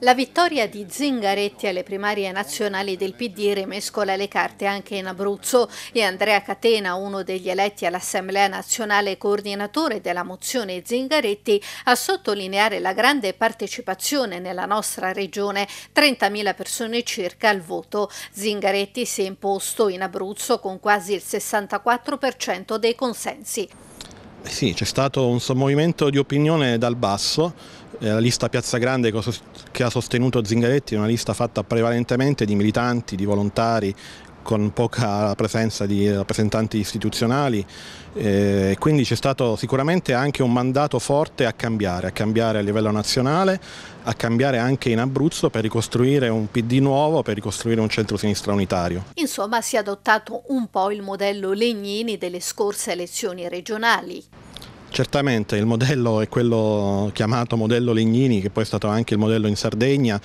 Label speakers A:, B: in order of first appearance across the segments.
A: La vittoria di Zingaretti alle primarie nazionali del PD rimescola le carte anche in Abruzzo e Andrea Catena, uno degli eletti all'Assemblea nazionale coordinatore della mozione Zingaretti, a sottolineare la grande partecipazione nella nostra regione, 30.000 persone circa al voto. Zingaretti si è imposto in Abruzzo con quasi il 64% dei consensi.
B: Sì, c'è stato un sommovimento di opinione dal basso eh, la lista Piazza Grande che ha sostenuto Zingaretti è una lista fatta prevalentemente di militanti, di volontari, con poca presenza di rappresentanti istituzionali eh, quindi c'è stato sicuramente anche un mandato forte a cambiare, a cambiare a livello nazionale, a cambiare anche in Abruzzo per ricostruire un PD nuovo, per ricostruire un centro-sinistra unitario.
A: Insomma si è adottato un po' il modello Legnini delle scorse elezioni regionali.
B: Certamente il modello è quello chiamato modello Legnini, che poi è stato anche il modello in Sardegna,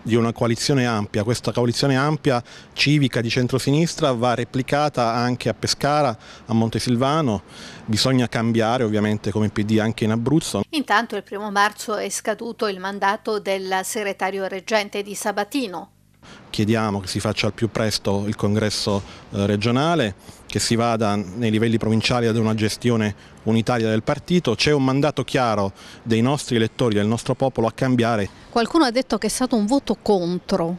B: di una coalizione ampia. Questa coalizione ampia, civica di centrosinistra, va replicata anche a Pescara, a Montesilvano. Bisogna cambiare ovviamente come PD anche in Abruzzo.
A: Intanto il primo marzo è scaduto il mandato del segretario reggente di Sabatino,
B: chiediamo che si faccia al più presto il congresso eh, regionale, che si vada nei livelli provinciali ad una gestione unitaria del partito, c'è un mandato chiaro dei nostri elettori, del nostro popolo a cambiare.
A: Qualcuno ha detto che è stato un voto contro.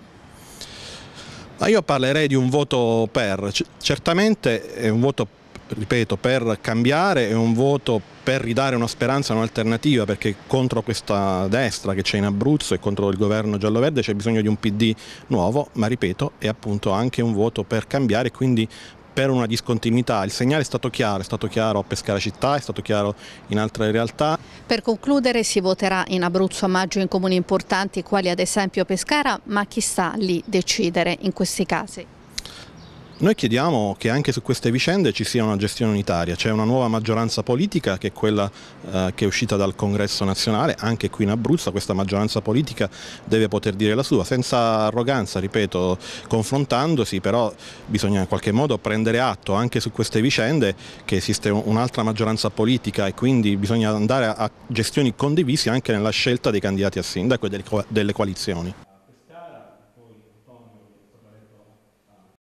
B: Ma io parlerei di un voto per, certamente è un voto per ripeto, per cambiare, è un voto per ridare una speranza, un'alternativa, perché contro questa destra che c'è in Abruzzo e contro il governo giallo-verde c'è bisogno di un PD nuovo, ma ripeto, è appunto anche un voto per cambiare, quindi per una discontinuità. Il segnale è stato chiaro, è stato chiaro a Pescara Città, è stato chiaro in altre realtà.
A: Per concludere si voterà in Abruzzo a maggio in comuni importanti quali ad esempio Pescara, ma chi sta lì decidere in questi casi?
B: Noi chiediamo che anche su queste vicende ci sia una gestione unitaria, c'è una nuova maggioranza politica che è quella eh, che è uscita dal congresso nazionale, anche qui in Abruzzo questa maggioranza politica deve poter dire la sua, senza arroganza, ripeto, confrontandosi, però bisogna in qualche modo prendere atto anche su queste vicende che esiste un'altra maggioranza politica e quindi bisogna andare a gestioni condivise anche nella scelta dei candidati a sindaco e delle coalizioni.